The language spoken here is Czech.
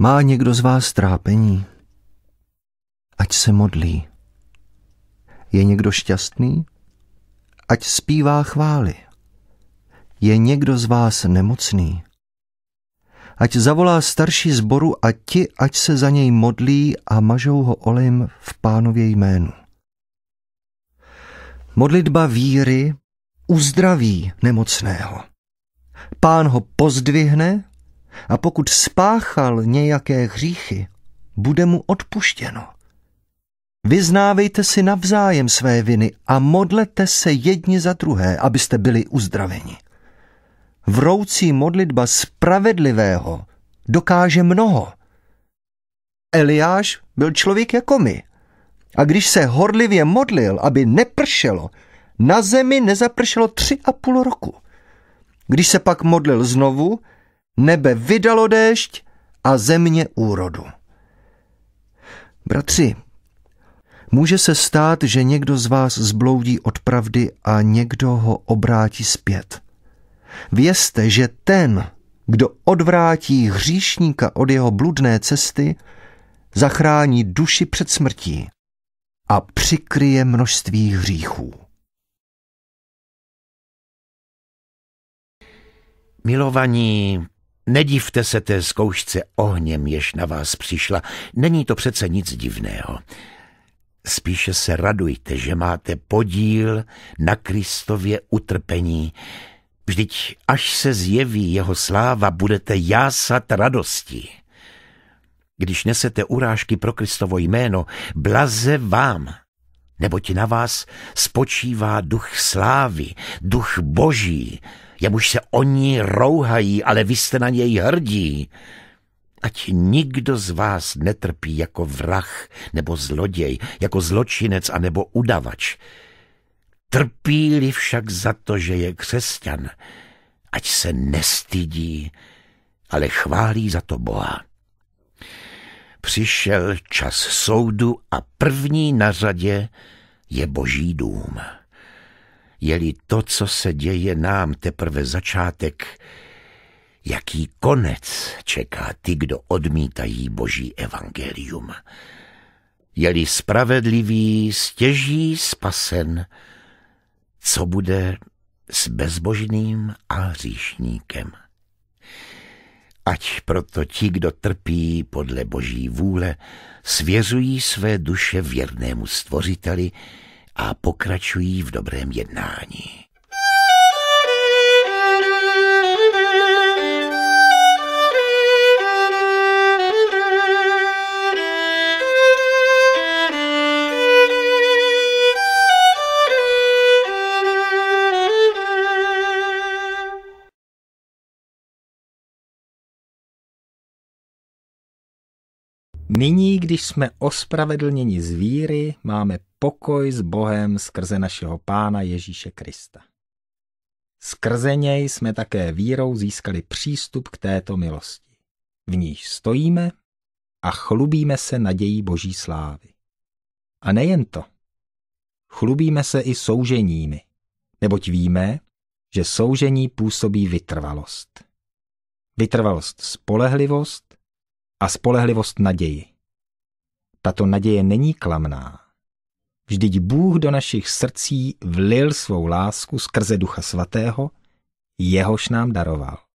Má někdo z vás trápení? Ať se modlí. Je někdo šťastný? Ať zpívá chvály. Je někdo z vás nemocný? Ať zavolá starší zboru a ti, ať se za něj modlí a mažou ho olim v pánově jménu. Modlitba víry uzdraví nemocného. Pán ho pozdvihne a pokud spáchal nějaké hříchy, bude mu odpuštěno. Vyznávejte si navzájem své viny a modlete se jedni za druhé, abyste byli uzdraveni. Vroucí modlitba spravedlivého dokáže mnoho. Eliáš byl člověk jako my. A když se horlivě modlil, aby nepršelo, na zemi nezapršelo tři a půl roku. Když se pak modlil znovu, Nebe vydalo déšť a země úrodu. Bratři, může se stát, že někdo z vás zbloudí od pravdy a někdo ho obrátí zpět. Vězte, že ten, kdo odvrátí hříšníka od jeho bludné cesty, zachrání duši před smrtí a přikryje množství hříchů. Milovaní, Nedivte se té zkoušce ohněm, jež na vás přišla. Není to přece nic divného. Spíše se radujte, že máte podíl na Kristově utrpení. Vždyť až se zjeví jeho sláva, budete jásat radosti. Když nesete urážky pro Kristovo jméno, blaze vám, neboť na vás spočívá duch slávy, duch boží, Jemuž se oni rouhají, ale vy jste na něj hrdí. Ať nikdo z vás netrpí jako vrah nebo zloděj, jako zločinec a nebo udavač. Trpí-li však za to, že je křesťan, ať se nestydí, ale chválí za to Boha. Přišel čas soudu a první na řadě je boží dům je-li to, co se děje nám, teprve začátek, jaký konec čeká ty, kdo odmítají boží evangelium. Je-li spravedlivý, stěží spasen, co bude s bezbožným a říšníkem. Ať proto ti, kdo trpí podle boží vůle, svězují své duše věrnému stvořiteli, a pokračují v dobrém jednání. Nyní, když jsme ospravedlněni z víry, máme pokoj s Bohem skrze našeho Pána Ježíše Krista. Skrze něj jsme také vírou získali přístup k této milosti. V níž stojíme a chlubíme se nadějí Boží slávy. A nejen to. Chlubíme se i souženími, neboť víme, že soužení působí vytrvalost. Vytrvalost spolehlivost a spolehlivost naději. Tato naděje není klamná. Vždyť Bůh do našich srdcí vlil svou lásku skrze Ducha Svatého, jehož nám daroval.